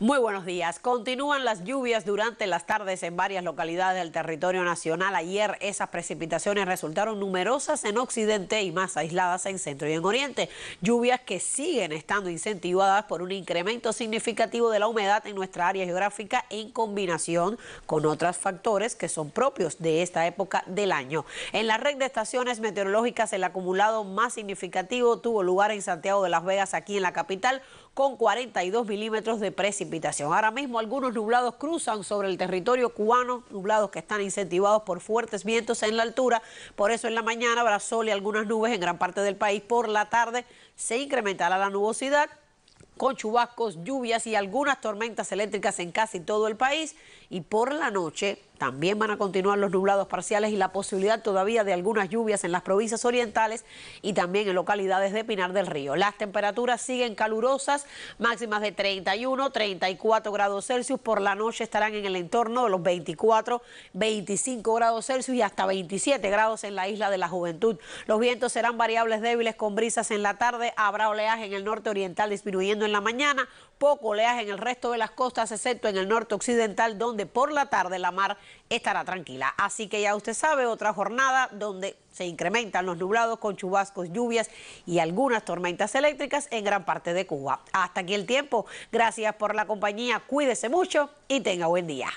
Muy buenos días. Continúan las lluvias durante las tardes en varias localidades del territorio nacional. Ayer esas precipitaciones resultaron numerosas en Occidente y más aisladas en Centro y en Oriente. Lluvias que siguen estando incentivadas por un incremento significativo de la humedad en nuestra área geográfica en combinación con otros factores que son propios de esta época del año. En la red de estaciones meteorológicas el acumulado más significativo tuvo lugar en Santiago de las Vegas, aquí en la capital, con 42 milímetros de precipitación Ahora mismo algunos nublados cruzan sobre el territorio cubano, nublados que están incentivados por fuertes vientos en la altura. Por eso en la mañana habrá sol y algunas nubes en gran parte del país. Por la tarde se incrementará la nubosidad con chubascos, lluvias y algunas tormentas eléctricas en casi todo el país. Y por la noche también van a continuar los nublados parciales y la posibilidad todavía de algunas lluvias en las provincias orientales y también en localidades de Pinar del Río. Las temperaturas siguen calurosas, máximas de 31, 34 grados Celsius. Por la noche estarán en el entorno de los 24, 25 grados Celsius y hasta 27 grados en la isla de la Juventud. Los vientos serán variables débiles con brisas en la tarde. Habrá oleaje en el norte oriental disminuyendo en la mañana. Poco oleaje en el resto de las costas, excepto en el norte occidental, donde por la tarde la mar estará tranquila. Así que ya usted sabe, otra jornada donde se incrementan los nublados con chubascos, lluvias y algunas tormentas eléctricas en gran parte de Cuba. Hasta aquí el tiempo. Gracias por la compañía. Cuídese mucho y tenga buen día.